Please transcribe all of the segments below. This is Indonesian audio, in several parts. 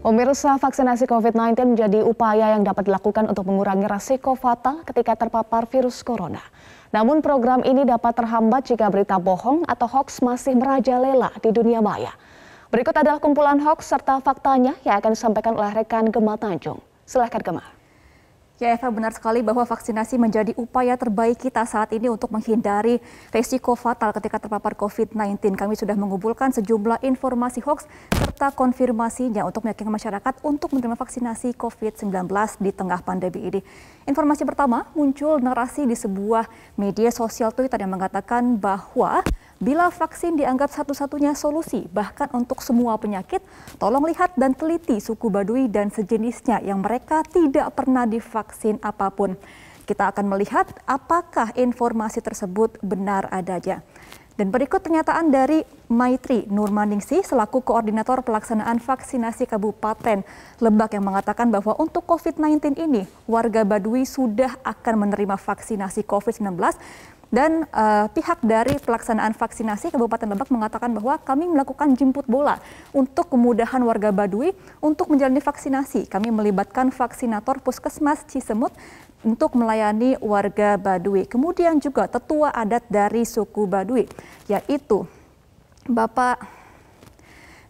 Pemirsa, vaksinasi COVID-19 menjadi upaya yang dapat dilakukan untuk mengurangi resiko fatal ketika terpapar virus corona. Namun program ini dapat terhambat jika berita bohong atau hoax masih merajalela di dunia maya. Berikut adalah kumpulan hoax serta faktanya yang akan disampaikan oleh rekan Gemma Tanjung. Silahkan Gemma. Ya Eva, benar sekali bahwa vaksinasi menjadi upaya terbaik kita saat ini untuk menghindari resiko fatal ketika terpapar COVID-19. Kami sudah mengumpulkan sejumlah informasi hoax serta konfirmasinya untuk meyakinkan masyarakat untuk menerima vaksinasi COVID-19 di tengah pandemi ini. Informasi pertama, muncul narasi di sebuah media sosial Twitter yang mengatakan bahwa Bila vaksin dianggap satu-satunya solusi, bahkan untuk semua penyakit, tolong lihat dan teliti suku Baduy dan sejenisnya yang mereka tidak pernah divaksin apapun. Kita akan melihat apakah informasi tersebut benar adanya. Dan berikut pernyataan dari Maitri Nurmaningsih selaku koordinator pelaksanaan vaksinasi Kabupaten Lebak yang mengatakan bahwa untuk COVID-19 ini warga Baduy sudah akan menerima vaksinasi COVID-19 dan uh, pihak dari pelaksanaan vaksinasi Kabupaten Lebak mengatakan bahwa kami melakukan jemput bola untuk kemudahan warga Baduy untuk menjalani vaksinasi. Kami melibatkan vaksinator Puskesmas Cisemut untuk melayani warga Baduy. Kemudian juga tetua adat dari suku Baduy, yaitu Bapak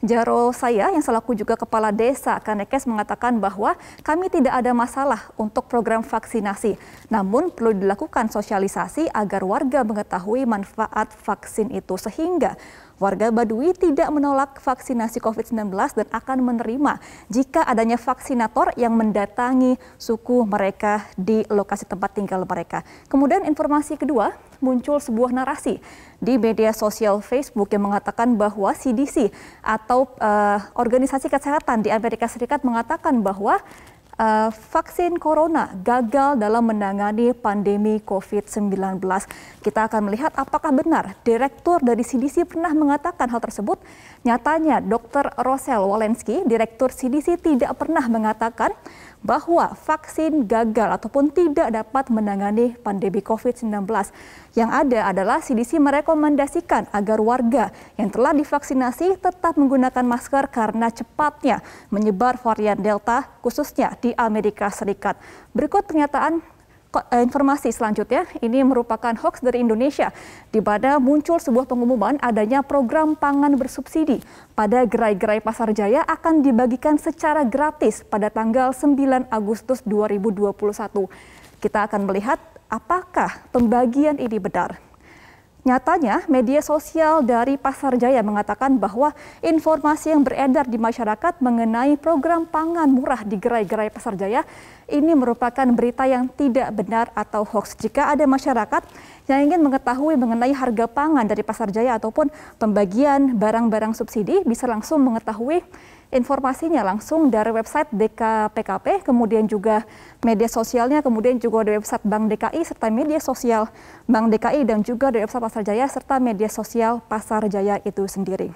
Jaro saya yang selaku juga Kepala Desa Kanekes mengatakan bahwa kami tidak ada masalah untuk program vaksinasi. Namun perlu dilakukan sosialisasi agar warga mengetahui manfaat vaksin itu sehingga Warga Badui tidak menolak vaksinasi COVID-19 dan akan menerima jika adanya vaksinator yang mendatangi suku mereka di lokasi tempat tinggal mereka. Kemudian informasi kedua, muncul sebuah narasi di media sosial Facebook yang mengatakan bahwa CDC atau uh, organisasi kesehatan di Amerika Serikat mengatakan bahwa Eh, vaksin corona gagal dalam menangani pandemi COVID-19. Kita akan melihat apakah benar direktur dari CDC pernah mengatakan hal tersebut. Nyatanya Dr. Rosel Walensky, direktur CDC tidak pernah mengatakan bahwa vaksin gagal ataupun tidak dapat menangani pandemi COVID-19. Yang ada adalah CDC merekomendasikan agar warga yang telah divaksinasi tetap menggunakan masker karena cepatnya menyebar varian Delta khususnya di Amerika Serikat. Berikut pernyataan Eh, informasi selanjutnya ini merupakan hoax dari Indonesia di mana muncul sebuah pengumuman adanya program pangan bersubsidi pada gerai-gerai Pasar Jaya akan dibagikan secara gratis pada tanggal 9 Agustus 2021. Kita akan melihat apakah pembagian ini benar. Nyatanya, media sosial dari Pasar Jaya mengatakan bahwa informasi yang beredar di masyarakat mengenai program pangan murah di gerai-gerai Pasar Jaya ini merupakan berita yang tidak benar atau hoax. Jika ada masyarakat yang ingin mengetahui mengenai harga pangan dari Pasar Jaya ataupun pembagian barang-barang subsidi bisa langsung mengetahui informasinya langsung dari website DKPKP, kemudian juga media sosialnya, kemudian juga dari website Bank DKI, serta media sosial Bank DKI, dan juga dari website Pasar Jaya, serta media sosial Pasar Jaya itu sendiri.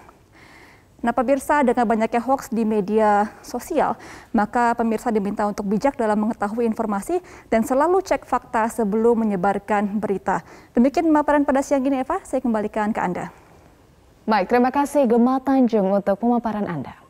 Nah, pemirsa, dengan banyaknya hoax di media sosial, maka pemirsa diminta untuk bijak dalam mengetahui informasi dan selalu cek fakta sebelum menyebarkan berita. Demikian pemaparan pada siang ini, Eva. Saya kembalikan ke Anda. Baik, terima kasih Gemma Tanjung untuk pemaparan Anda.